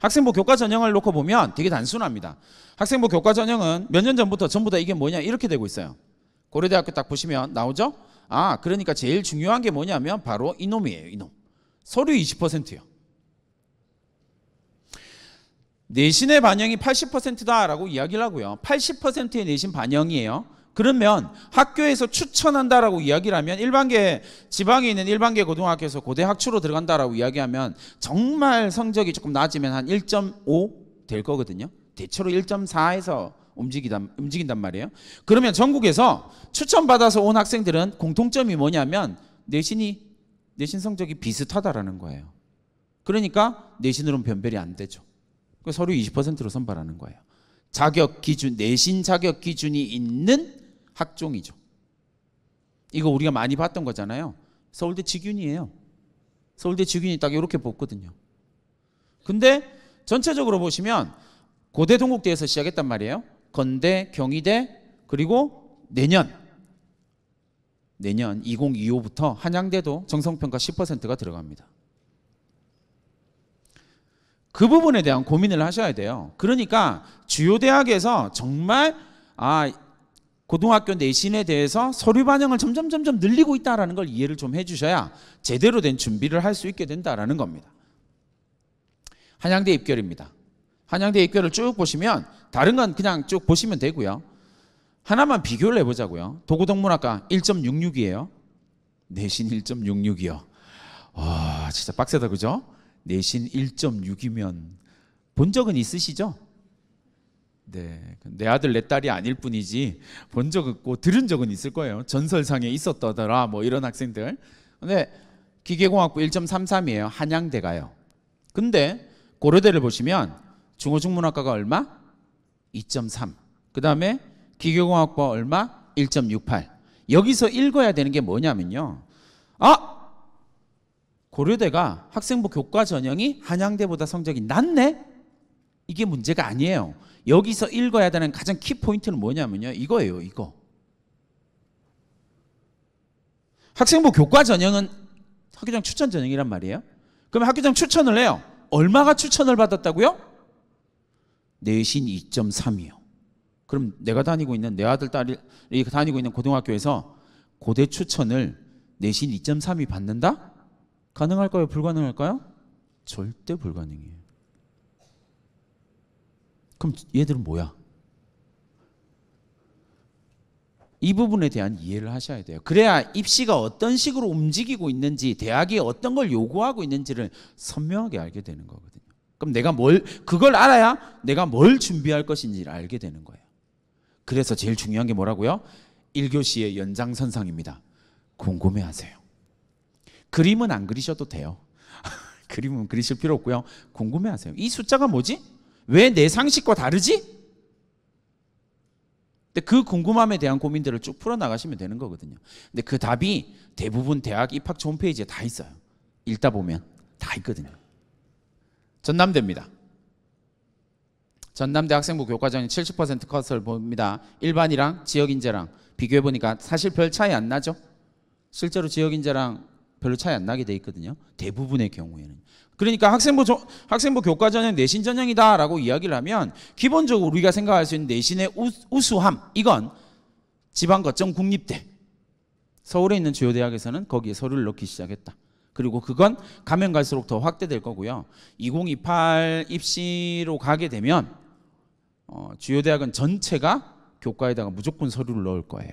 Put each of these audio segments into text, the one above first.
학생부 교과 전형을 놓고 보면 되게 단순합니다. 학생부 교과 전형은 몇 년 전부터 전부 다 이게 뭐냐 이렇게 되고 있어요. 고려대학교 딱 보시면 나오죠? 아, 그러니까 제일 중요한 게 뭐냐면 바로 이놈이에요, 이놈. 서류 20%요. 내신의 반영이 80%다라고 이야기를 하고요. 80%의 내신 반영이에요. 그러면 학교에서 추천한다라고 이야기를 하면 일반계 지방에 있는 일반계 고등학교에서 고대 학추로 들어간다라고 이야기하면 정말 성적이 조금 낮으면 한 1.5 될 거거든요. 대체로 1.4에서 움직이단, 움직인단 말이에요. 그러면 전국에서 추천받아서 온 학생들은 공통점이 뭐냐면 내신이 내신 성적이 비슷하다라는 거예요. 그러니까 내신으로는 변별이 안 되죠. 그 서류 20%로 선발하는 거예요. 자격 기준, 내신 자격 기준이 있는 학종이죠. 이거 우리가 많이 봤던 거잖아요. 서울대 직윤이에요. 서울대 직윤이 딱 이렇게 뽑거든요. 근데 전체적으로 보시면 고대 동국대에서 시작했단 말이에요. 건대, 경희대, 그리고 내년 내년 2025부터 한양대도 정성평가 10%가 들어갑니다. 그 부분에 대한 고민을 하셔야 돼요. 그러니까 주요 대학에서 정말 아 고등학교 내신에 대해서 서류 반영을 점점 점점 늘리고 있다라는 걸 이해를 좀 해주셔야 제대로 된 준비를 할 수 있게 된다라는 겁니다. 한양대 입결입니다. 한양대 입결을 쭉 보시면 다른 건 그냥 쭉 보시면 되고요. 하나만 비교를 해보자고요. 도구동문학과 1.66이에요. 내신 1.66이요. 와 진짜 빡세다 그죠? 내신 1.6이면 본 적은 있으시죠? 네, 그 내 아들 내 딸이 아닐 뿐이지 본 적 없고 들은 적은 있을 거예요. 전설상에 있었다더라 뭐 이런 학생들. 근데 기계공학부 1.33이에요. 한양대가요. 근데 고려대를 보시면 중어중문학과가 얼마? 2.3. 그 다음에 기계공학과 얼마? 1.68. 여기서 읽어야 되는 게 뭐냐면요. 아! 고려대가 학생부 교과 전형이 한양대보다 성적이 낮네? 이게 문제가 아니에요. 여기서 읽어야 되는 가장 키 포인트는 뭐냐면요. 이거예요, 이거. 학생부 교과 전형은 학교장 추천 전형이란 말이에요. 그럼 학교장 추천을 해요. 얼마가 추천을 받았다고요? 내신 2.3이요. 그럼 내가 다니고 있는 내 아들 딸이 다니고 있는 고등학교에서 고대 추천을 내신 2.3이 받는다? 가능할까요? 불가능할까요? 절대 불가능해요. 그럼 얘들은 뭐야? 이 부분에 대한 이해를 하셔야 돼요. 그래야 입시가 어떤 식으로 움직이고 있는지, 대학이 어떤 걸 요구하고 있는지를 선명하게 알게 되는 거거든요. 그럼 내가 뭘, 그걸 알아야 내가 뭘 준비할 것인지를 알게 되는 거예요. 그래서 제일 중요한 게 뭐라고요? 1교시의 연장선상입니다. 궁금해 하세요. 그림은 안 그리셔도 돼요. 그림은 그리실 필요 없고요. 궁금해 하세요. 이 숫자가 뭐지? 왜내 상식과 다르지? 근데 그 궁금함에 대한 고민들을 쭉 풀어나가시면 되는 거거든요. 근데 그 답이 대부분 대학 입학처 홈페이지에 다 있어요. 읽다 보면 다 있거든요. 전남대입니다. 전남대 학생부 교과전이 70% 컷을 봅니다. 일반이랑 지역인재랑 비교해보니까 사실 별 차이 안 나죠? 실제로 지역인재랑 별로 차이 안 나게 돼 있거든요. 대부분의 경우에는. 그러니까 학생부 저, 학생부 교과전형 내신 전형이다라고 이야기를 하면 기본적으로 우리가 생각할 수 있는 내신의 우, 수함 이건 지방 거점 국립대 서울에 있는 주요 대학에서는 거기에 서류를 넣기 시작했다. 그리고 그건 가면 갈수록 더 확대될 거고요. 2028 입시로 가게 되면 어, 주요 대학은 전체가 교과에다가 무조건 서류를 넣을 거예요.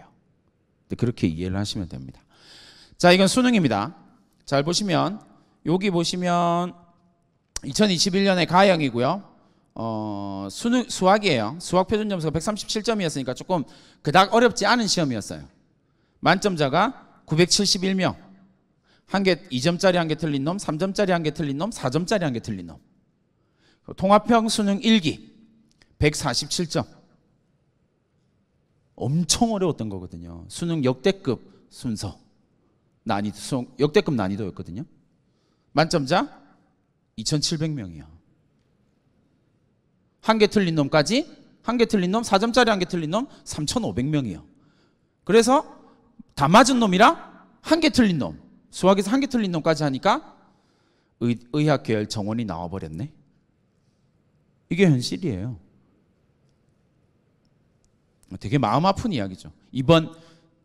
그렇게 이해를 하시면 됩니다. 자, 이건 수능입니다. 잘 보시면 여기 보시면 2 0 2 1년에 가형이고요. 어, 수능 수학이에요. 수학 표준 점수가 137점이었으니까 조금 그닥 어렵지 않은 시험이었어요. 만점자가 971명. 한 개 2점짜리 한 개 틀린 놈, 3점짜리 한 개 틀린 놈, 4점짜리 한 개 틀린 놈. 통합형 수능 1기 147점. 엄청 어려웠던 거거든요. 수능 역대급 순서. 난이도 성, 역대급 난이도였거든요. 만점자 2,700명이야. 한개 틀린 놈까지 한 개 틀린 놈 4점짜리 한 개 틀린 놈 3,500명이요. 그래서 다 맞은 놈이랑 한 개 틀린 놈 수학에서 한 개 틀린 놈까지 하니까 의, 의학계열 정원이 나와버렸네. 이게 현실이에요. 되게 마음 아픈 이야기죠. 이번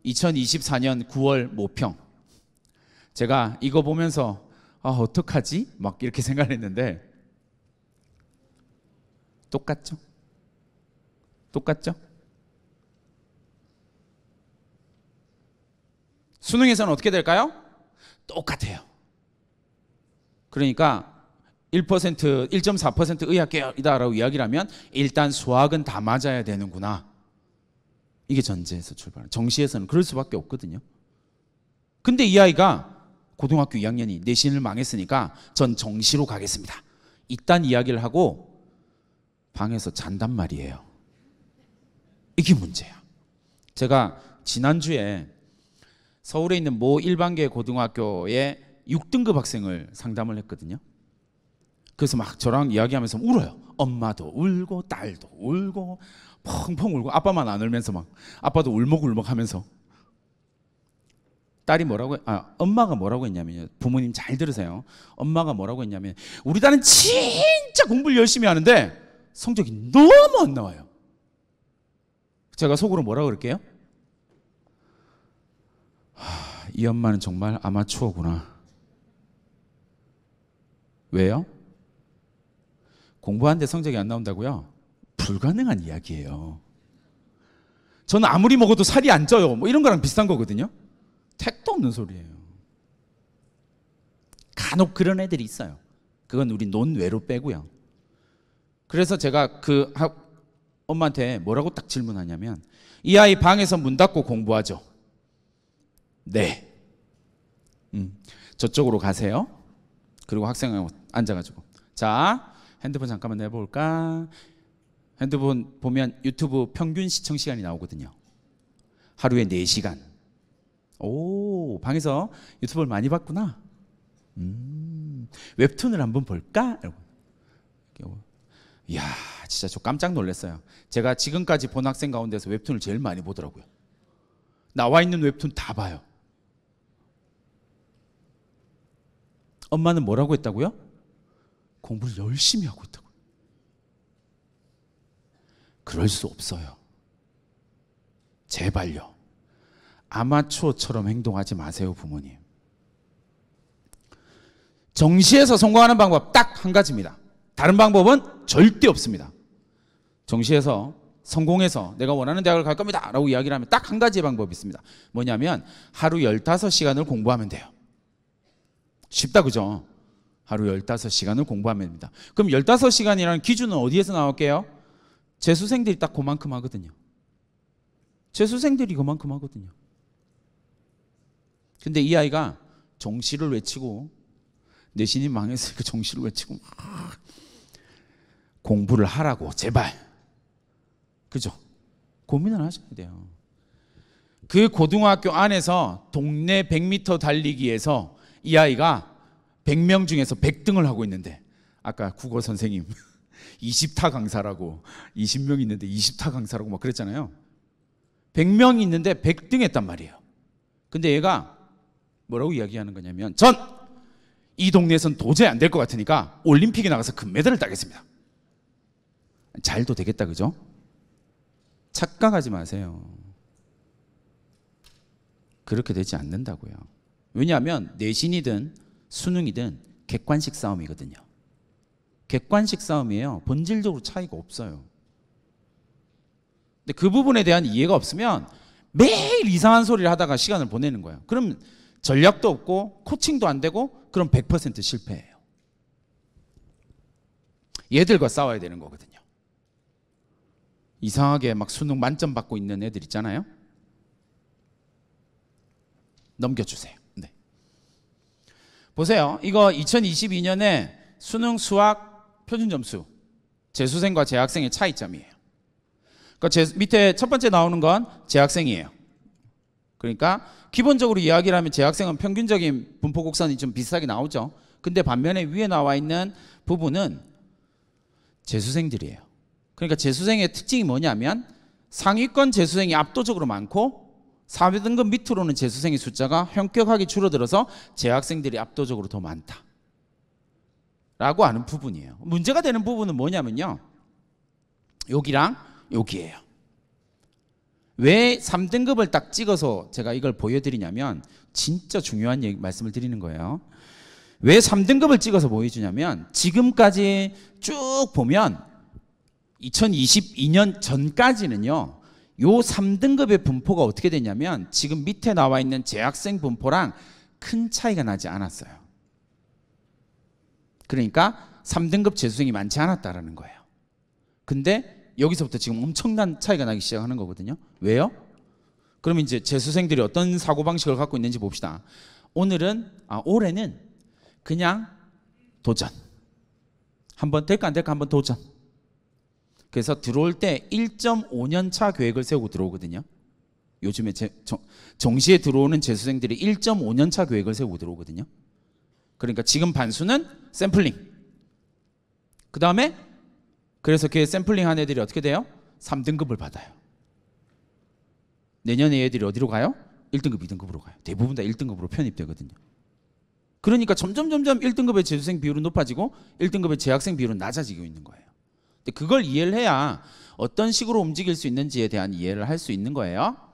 2024년 9월 모평 제가 이거 보면서 아, 어떡하지? 막 이렇게 생각했는데 을 똑같죠? 똑같죠? 수능에서는 어떻게 될까요? 똑같아요. 그러니까 1%, 1.4% 의학계열이다라고 이야기를 하면 일단 수학은 다 맞아야 되는구나. 이게 전제에서 출발하는 정시에서는 그럴 수밖에 없거든요. 근데 이 아이가 고등학교 2학년이 내신을 망했으니까 전 정시로 가겠습니다. 이딴 이야기를 하고 방에서 잔단 말이에요. 이게 문제야. 제가 지난주에 서울에 있는 모 일반계 고등학교에 6등급 학생을 상담을 했거든요. 그래서 막 저랑 이야기하면서 울어요. 엄마도 울고 딸도 울고 펑펑 울고 아빠만 안 울면서 막 아빠도 울먹울먹하면서 딸이 뭐라고 아 엄마가 뭐라고 했냐면요 부모님 잘 들으세요 엄마가 뭐라고 했냐면 우리 딸은 진짜 공부를 열심히 하는데 성적이 너무 안 나와요 제가 속으로 뭐라고 그럴게요 하, 이 엄마는 정말 아마추어구나 왜요 공부하는데 성적이 안 나온다고요 불가능한 이야기예요 저는 아무리 먹어도 살이 안 쪄요 뭐 이런 거랑 비슷한 거거든요 없는 소리예요. 간혹 그런 애들이 있어요. 그건 우리 논외로 빼고요. 그래서 제가 그 엄마한테 뭐라고 딱 질문하냐면 이 아이 방에서 문 닫고 공부하죠. 네. 음, 저쪽으로 가세요. 그리고 학생하고 앉아가지고 자 핸드폰 잠깐만 내볼까? 핸드폰 보면 유튜브 평균 시청 시간이 나오거든요. 하루에 4시간. 오, 방에서 유튜브를 많이 봤구나. 음, 웹툰을 한번 볼까? 이야, 진짜 저 깜짝 놀랐어요. 제가 지금까지 본 학생 가운데서 웹툰을 제일 많이 보더라고요. 나와 있는 웹툰 다 봐요. 엄마는 뭐라고 했다고요? 공부를 열심히 하고 있다고요. 그럴 수 없어요. 제발요. 아마추어처럼 행동하지 마세요, 부모님. 정시에서 성공하는 방법 딱 한 가지입니다. 다른 방법은 절대 없습니다. 정시에서 성공해서 내가 원하는 대학을 갈 겁니다. 라고 이야기를 하면 딱 한 가지 방법이 있습니다. 뭐냐면 하루 15시간을 공부하면 돼요. 쉽다, 그죠? 하루 15시간을 공부하면 됩니다. 그럼 15시간이라는 기준은 어디에서 나올게요? 재수생들이 딱 그만큼 하거든요. 재수생들이 그만큼 하거든요. 근데 이 아이가 정시를 외치고 내신이 망했으니까 정시를 외치고 막 공부를 하라고 제발 그죠? 고민을 하셔야 돼요. 그 고등학교 안에서 동네 100m 달리기에서 이 아이가 100명 중에서 100등을 하고 있는데 아까 국어 선생님 20타 강사라고 20명 있는데 20타 강사라고 막 그랬잖아요. 100명이 있는데 100등 했단 말이에요. 근데 얘가 뭐라고 이야기하는 거냐면 전 이 동네에선 도저히 안 될 것 같으니까 올림픽에 나가서 금메달을 따겠습니다. 잘도 되겠다 그죠? 착각하지 마세요. 그렇게 되지 않는다고요. 왜냐하면 내신이든 수능이든 객관식 싸움이거든요. 객관식 싸움이에요. 본질적으로 차이가 없어요. 근데 그 부분에 대한 이해가 없으면 매일 이상한 소리를 하다가 시간을 보내는 거예요. 그럼 전략도 없고 코칭도 안 되고 그럼 100% 실패해요. 얘들과 싸워야 되는 거거든요. 이상하게 막 수능 만점 받고 있는 애들 있잖아요. 넘겨주세요. 네. 보세요. 이거 2022년에 수능 수학 표준 점수 재수생과 재학생의 차이점이에요. 그 그러니까 제, 밑에 첫 번째 나오는 건 재학생이에요. 그러니까 기본적으로 이야기를 하면 재학생은 평균적인 분포 곡선이 좀 비슷하게 나오죠. 근데 반면에 위에 나와 있는 부분은 재수생들이에요. 그러니까 재수생의 특징이 뭐냐면 상위권 재수생이 압도적으로 많고 4등급 밑으로는 재수생의 숫자가 현격하게 줄어들어서 재학생들이 압도적으로 더 많다. 라고 하는 부분이에요. 문제가 되는 부분은 뭐냐면요. 여기랑 여기예요. 왜 3등급을 딱 찍어서 제가 이걸 보여드리냐면 진짜 중요한 얘기, 말씀을 드리는 거예요. 왜 3등급을 찍어서 보여주냐면 지금까지 쭉 보면 2022년 전까지는요. 요 3등급의 분포가 어떻게 됐냐면 지금 밑에 나와 있는 재학생 분포랑 큰 차이가 나지 않았어요. 그러니까 3등급 재수생이 많지 않았다라는 거예요. 근데 여기서부터 지금 엄청난 차이가 나기 시작하는 거거든요. 왜요? 그럼 이제 재수생들이 어떤 사고방식을 갖고 있는지 봅시다. 오늘은, 아, 올해는 그냥 도전. 한번 될까 안 될까 한번 도전. 그래서 들어올 때 1.5년 차 계획을 세우고 들어오거든요. 요즘에 제, 정, 시에 들어오는 재수생들이 1.5년 차 계획을 세우고 들어오거든요. 그러니까 지금 반수는 샘플링. 그 다음에 그래서 그 샘플링 한 애들이 어떻게 돼요? 3등급을 받아요. 내년에 애들이 어디로 가요? 1등급, 2등급으로 가요. 대부분 다 1등급으로 편입되거든요. 그러니까 점점 점점 1등급의 재수생 비율은 높아지고 1등급의 재학생 비율은 낮아지고 있는 거예요. 근데 그걸 이해를 해야 어떤 식으로 움직일 수 있는지에 대한 이해를 할 수 있는 거예요.